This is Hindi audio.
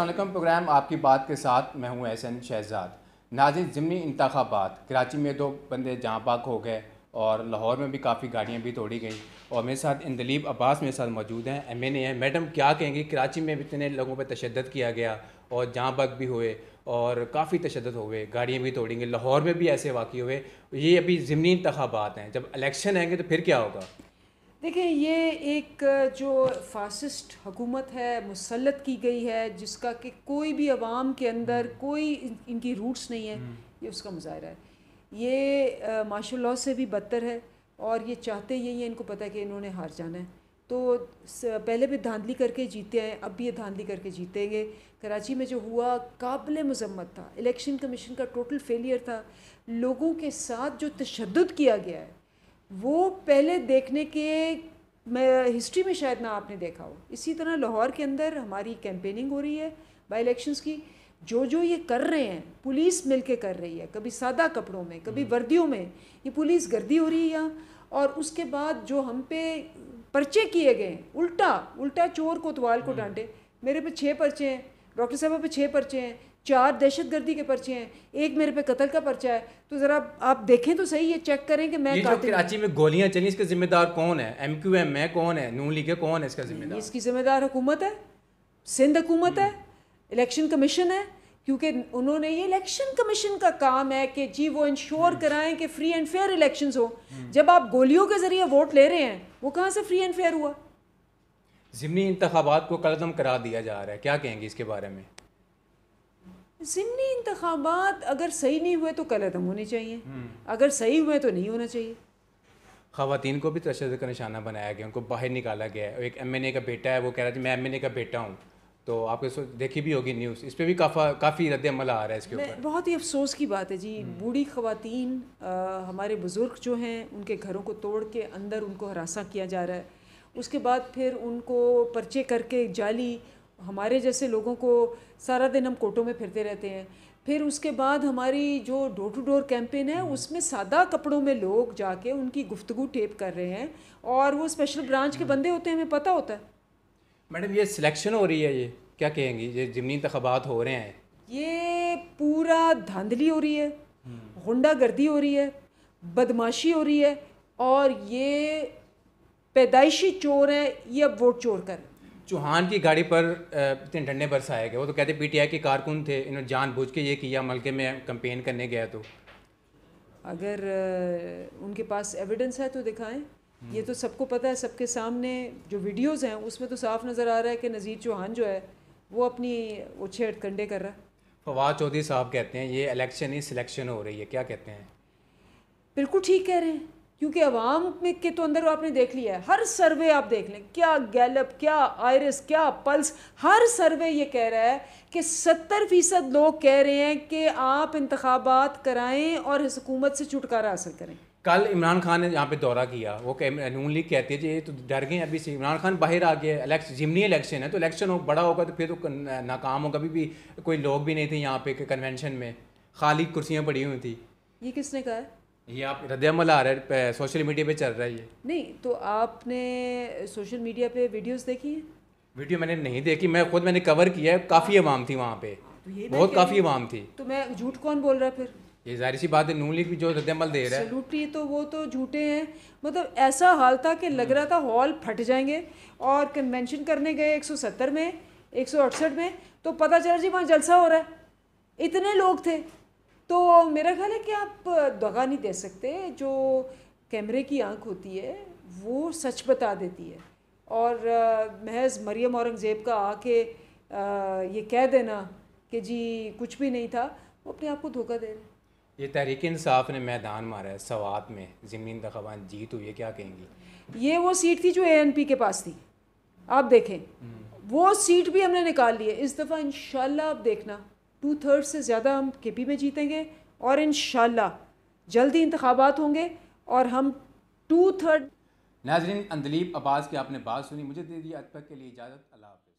असलम प्रोग्राम आपकी बात के साथ मैं हूं एहसन शहजाद नाजिन ज़मनी इंतबात कराची में दो बंदे जहाँ पाक हो गए और लाहौर में भी काफ़ी गाड़ियाँ भी तोड़ी गई और मेरे साथ इंदलीब अब्बास मेरे साथ मौजूद हैं एम एन ए हैं मैडम क्या कहेंगी कराची में भी इतने लोगों पर तशद किया गया और जहाँ पाक भी हुए और काफ़ी तशद हो गए गाड़ियाँ भी तोड़ी गई लाहौर में भी ऐसे वाक़ हुए ये अभी ज़मनी इंतबात हैं जब इलेक्शन आएंगे तो फिर क्या होगा देखें ये एक जो फासिस्ट हकूमत है मुसलत की गई है जिसका कि कोई भी अवाम के अंदर हम्म। कोई इन, इनकी रूट्स नहीं है हम्म। ये उसका मुजाहरा है ये माशा लॉ से भी बदतर है और ये चाहते यही हैं इनको पता है कि इन्होंने हार जाना है तो पहले भी धांधली करके जीते हैं अब भी ये धांधली करके जीतेंगे कराची में जो हुआ काबिल मजम्मत था इलेक्शन कमीशन का टोटल फेलियर था लोगों के साथ जो तशद किया गया है वो पहले देखने के मैं हिस्ट्री में शायद ना आपने देखा हो इसी तरह लाहौर के अंदर हमारी कैंपेनिंग हो रही है बाई इलेक्शंस की जो जो ये कर रहे हैं पुलिस मिलके कर रही है कभी सादा कपड़ों में कभी हम्म। वर्दियों में ये पुलिस गर्दी हो रही है यहाँ और उसके बाद जो हम पे पर्चे किए गए उल्टा उल्टा चोर कोतवाल को हम्म। डांटे मेरे पे छः पर्चे हैं डॉक्टर साहब पे छः पर्चे हैं चार दहशतगर्दी के पर्चे हैं एक मेरे पे कत्ल का पर्चा है तो ज़रा आप देखें तो सही ये चेक करें कि मैं ये कराची में गोलियां चली इसका जिम्मेदार कौन है एम क्यू एम है कौन है नू लीग है कौन है इसका जिम्मेदार इसकी जिम्मेदार हुकूमत है सिंध हुकूमत है इलेक्शन कमीशन है क्योंकि उन्होंने ये इलेक्शन कमीशन का काम है कि जी वो इंश्योर कराएं कि फ्री एंड फेयर इलेक्शन हो जब आप गोलियों के ज़रिए वोट ले रहे हैं वो कहाँ से फ्री एंड फेयर हुआ ज़िमनी इंतबात को कलदम करा दिया जा रहा है क्या कहेंगे इसके बारे में ज़िमनी इंतबात अगर सही नहीं हुए तो कल अदम होने चाहिए हम्म। अगर सही हुए तो नहीं होना चाहिए खातन को भी तशद का निशाना बनाया गया उनको बाहर निकाला गया है एक एम एन ए का बेटा है वो कह रहा था मैं एम एन ए का बेटा हूँ तो आपके देखी भी होगी न्यूज़ इस पर भी काफ़ा काफ़ी रद्द अमल आ रहा है इसके ऊपर बहुत ही अफसोस की बात है जी हम्म। बूढ़ी खातन हमारे बुज़ुर्ग जो हैं उनके घरों को तोड़ के अंदर उनको हरासा किया जा रहा है उसके बाद फिर उनको पर्चे करके जाली हमारे जैसे लोगों को सारा दिन हम कोटों में फिरते रहते हैं फिर उसके बाद हमारी जो डोर टू डोर कैंपेन है हम्म। उसमें सादा कपड़ों में लोग जाके उनकी गुफ्तगु टेप कर रहे हैं और वो स्पेशल ब्रांच के हम्म। बंदे होते हैं हमें पता होता है मैडम ये सिलेक्शन हो रही है ये क्या कहेंगी ये जमनी इंतबात हो रहे हैं ये पूरा धांधली हो रही है गुंडा हम्म। गर्दी हो रही है बदमाशी हो रही है और ये पैदाइशी चोर हैं ये अब वोट चोर कर चौहान की गाड़ी पर इतने डंडे बरसाए गए वो तो कहते पीटीआई के कारकुन थे इन्होंने जानबूझ के ये किया मलके में कंपेन करने गया तो अगर उनके पास एविडेंस है तो दिखाएं ये तो सबको पता है सबके सामने जो वीडियोस हैं उसमें तो साफ नज़र आ रहा है कि नज़ीर चौहान जो है वो अपनी वो छेड़कंडे कर रहा है फवाद चौधरी साहब कहते हैं ये इलेक्शन ही सिलेक्शन हो रही है क्या कहते हैं बिल्कुल ठीक कह रहे हैं क्योंकि अवाम में के तो अंदर आपने देख लिया है हर सर्वे आप देख लें क्या गैलप क्या आयरस क्या पल्स हर सर्वे ये कह रहा है कि सत्तर फ़ीसद लोग कह रहे हैं कि आप इंतबात कराएं और इस हुकूमत से छुटकारा हासिल करें कल इमरान खान ने यहाँ पे दौरा किया वो नून लीग कहते है ये तो डर गए अभी से इमरान खान बाहर आ गया इलेक्शन जिमनी इलेक्शन है तो इलेक्शन हो बड़ा होगा तो फिर तो नाकाम होगा अभी भी कोई लोग भी नहीं थे यहाँ पे कन्वेंशन में खाली कुर्सियाँ पड़ी हुई थी ये किसने कहा है ये आप हृदयमल आ रहा है सोशल मीडिया पे चल रहा है ये नहीं तो आपने सोशल मीडिया पे वीडियोस देखी हैं वीडियो मैंने नहीं देखी मैं खुद मैंने कवर किया है काफ़ी अवाम थी वहाँ पे तो बहुत काफ़ी अवाम थी तो मैं झूठ कौन बोल रहा है फिर ये जाहिर सी बात है नून लीग जो रद्दमल दे रहा है सलूटी तो वो तो झूठे हैं मतलब ऐसा हाल था कि लग रहा था हम्म। हॉल फट जाएंगे और कन्वेंशन करने गए 170 में एक में तो पता चला जी वहाँ जलसा हो रहा है इतने लोग थे तो मेरा ख्याल है कि आप दगा नहीं दे सकते जो कैमरे की आंख होती है वो सच बता देती है और महज मरियम औरंगज़ेब का आके ये कह देना कि जी कुछ भी नहीं था वो अपने आप को धोखा दे रहे ये तहरीक इंसाफ ने मैदान मारा है सवात में ज़मीन दखवान जीत हुई है क्या कहेंगी ये वो सीट थी जो एएनपी के पास थी आप देखें हम्म। वो सीट भी हमने निकाल ली है इस दफ़ा इन आप देखना टू थर्ड से ज़्यादा हम के पी में जीतेंगे और इन जल्दी इंतबात होंगे और हम टू थर्ड नाजरीन अंदलीब अब्बास की आपने बात सुनी मुझे दे दी अब तक के लिए इजाज़त अल्लाह